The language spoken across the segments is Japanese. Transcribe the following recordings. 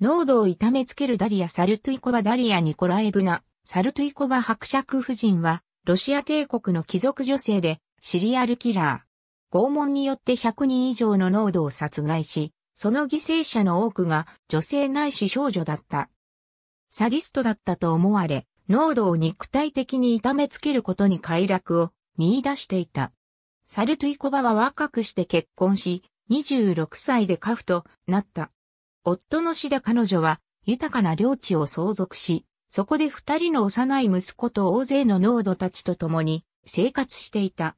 濃度を痛めつけるダリア・サルトゥイコバ・ダリア・ニコライブナ、サルトゥイコバ伯爵夫人は、ロシア帝国の貴族女性で、シリアルキラー。拷問によって100人以上の濃度を殺害し、その犠牲者の多くが女性ないし少女だった。サディストだったと思われ、濃度を肉体的に痛めつけることに快楽を見出していた。サルトゥイコバは若くして結婚し、26歳でカフとなった。夫の死で彼女は豊かな領地を相続し、そこで二人の幼い息子と大勢の農度たちと共に生活していた。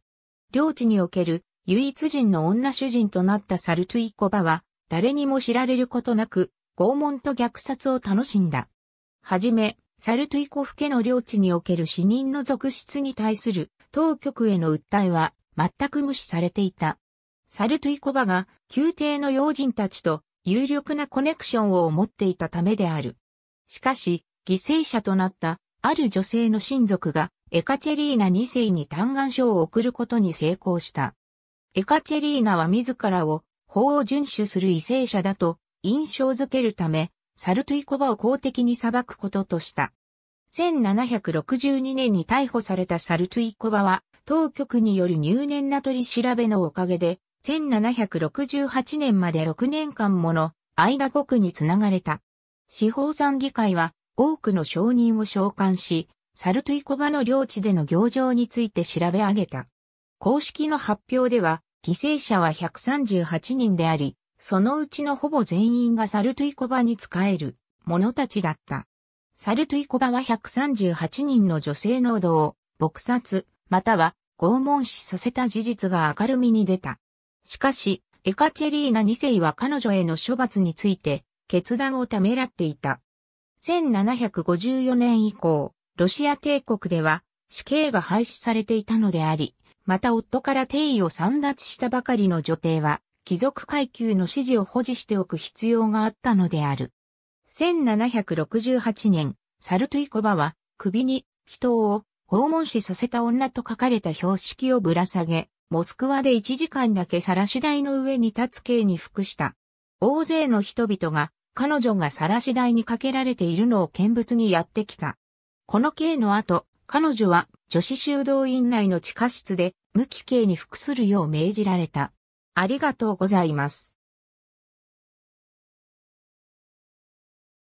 領地における唯一人の女主人となったサルトゥイコバは、誰にも知られることなく、拷問と虐殺を楽しんだ。はじめ、サルトゥイコフ家の領地における死人の続出に対する当局への訴えは全く無視されていた。サルトゥイコバが宮廷の要人たちと有力なコネクションを持っていたためである。しかし、犠牲者となったある女性の親族がエカチェリーナ2世に嘆願書を送ることに成功した。エカチェリーナは自らを法を遵守する異性者だと印象づけるため、サルトゥイコバを公的に裁くこととした。1762年に逮捕されたサルトゥイコバは、当局による入念な取り調べのおかげで、1768年まで6年間もの間国につながれた。司法参議会は多くの証人を召喚し、サルトイコバの領地での行状について調べ上げた。公式の発表では、犠牲者は138人であり、そのうちのほぼ全員がサルトイコバに仕える者たちだった。サルトイコバは138人の女性の動を撲殺、または拷問死させた事実が明るみに出た。しかし、エカチェリーナ2世は彼女への処罰について、決断をためらっていた。1754年以降、ロシア帝国では死刑が廃止されていたのであり、また夫から定位を散奪したばかりの女帝は、貴族階級の支持を保持しておく必要があったのである。1768年、サルトイコバは首に人を訪問死させた女と書かれた標識をぶら下げ、モスクワで1時間だけ晒し台の上に立つ刑に服した。大勢の人々が彼女が晒し台にかけられているのを見物にやってきた。この刑の後、彼女は女子修道院内の地下室で無期刑に服するよう命じられた。ありがとうございます。